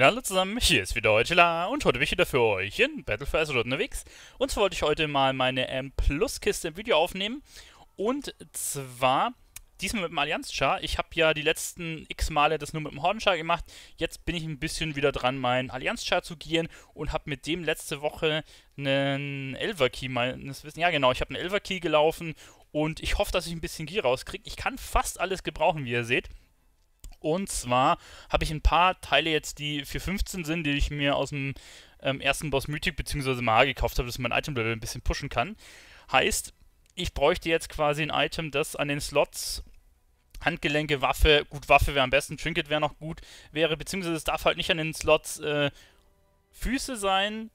Hallo zusammen, hier ist wieder Heutela und heute bin ich wieder für euch in Battle for Azeroth unterwegs. Und zwar wollte ich heute mal meine M ähm, Plus Kiste im Video aufnehmen und zwar diesmal mit dem Allianz Char. Ich habe ja die letzten x Male das nur mit dem Horden Char gemacht. Jetzt bin ich ein bisschen wieder dran, meinen Allianz Char zu gieren und habe mit dem letzte Woche einen Elver Key meines Wissens. Ja genau, ich habe einen Elver Key gelaufen und ich hoffe, dass ich ein bisschen Gier rauskriege. Ich kann fast alles gebrauchen, wie ihr seht. Und zwar habe ich ein paar Teile jetzt, die für 15 sind, die ich mir aus dem ähm, ersten Boss Mythic bzw. Maha gekauft habe, dass ich mein Item-Level ein bisschen pushen kann. Heißt, ich bräuchte jetzt quasi ein Item, das an den Slots Handgelenke, Waffe, gut, Waffe wäre am besten, Trinket wäre noch gut, wäre, beziehungsweise es darf halt nicht an den Slots äh, Füße sein,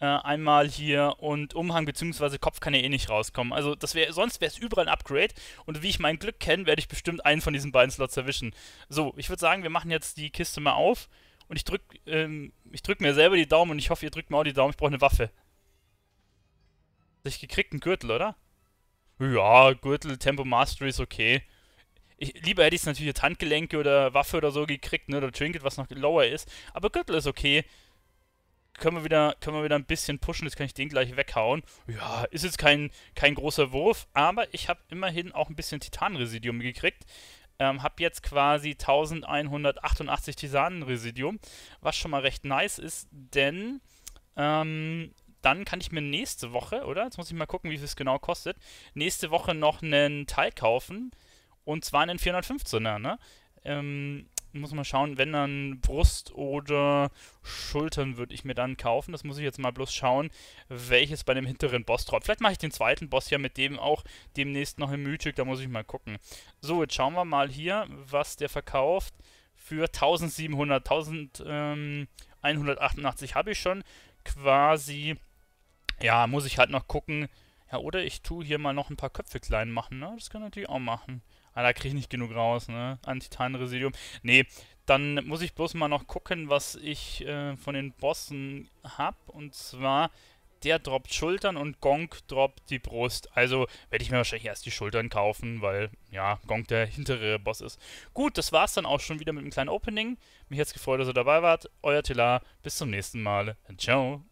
äh, einmal hier und Umhang bzw. Kopf kann ja eh nicht rauskommen. Also das wäre, sonst wäre es überall ein Upgrade und wie ich mein Glück kenne, werde ich bestimmt einen von diesen beiden Slots erwischen. So, ich würde sagen, wir machen jetzt die Kiste mal auf und ich drück, ähm, ich drück mir selber die Daumen und ich hoffe, ihr drückt mir auch die Daumen, ich brauche eine Waffe. Ich gekriegt einen Gürtel, oder? Ja, Gürtel, Tempo Mastery ist okay. Ich, lieber hätte ich es natürlich jetzt Handgelenke oder Waffe oder so gekriegt, ne, oder Trinket, was noch lower ist. Aber Gürtel ist okay können wir wieder, können wir wieder ein bisschen pushen, jetzt kann ich den gleich weghauen. Ja, ist jetzt kein, kein großer Wurf, aber ich habe immerhin auch ein bisschen Titanresidium gekriegt. Ähm, habe jetzt quasi 1188 Titanresidium, was schon mal recht nice ist, denn ähm, dann kann ich mir nächste Woche, oder? Jetzt muss ich mal gucken, wie viel es genau kostet. Nächste Woche noch einen Teil kaufen und zwar einen 415er, ne? Ähm, muss man schauen, wenn dann Brust oder Schultern würde ich mir dann kaufen. Das muss ich jetzt mal bloß schauen, welches bei dem hinteren Boss drauf. Vielleicht mache ich den zweiten Boss ja mit dem auch demnächst noch im Mythic, da muss ich mal gucken. So, jetzt schauen wir mal hier, was der verkauft. Für 1700, 1188 habe ich schon quasi, ja, muss ich halt noch gucken. Ja, oder ich tue hier mal noch ein paar Köpfe klein machen, ne? Das kann ich natürlich auch machen. Ah, da kriege ich nicht genug raus, ne? Antitan-Residium. Nee, dann muss ich bloß mal noch gucken, was ich äh, von den Bossen hab. Und zwar, der droppt Schultern und Gonk droppt die Brust. Also werde ich mir wahrscheinlich erst die Schultern kaufen, weil, ja, Gonk der hintere Boss ist. Gut, das war's dann auch schon wieder mit einem kleinen Opening. Mich hat's gefreut, dass ihr dabei wart. Euer Tela, bis zum nächsten Mal. Ciao.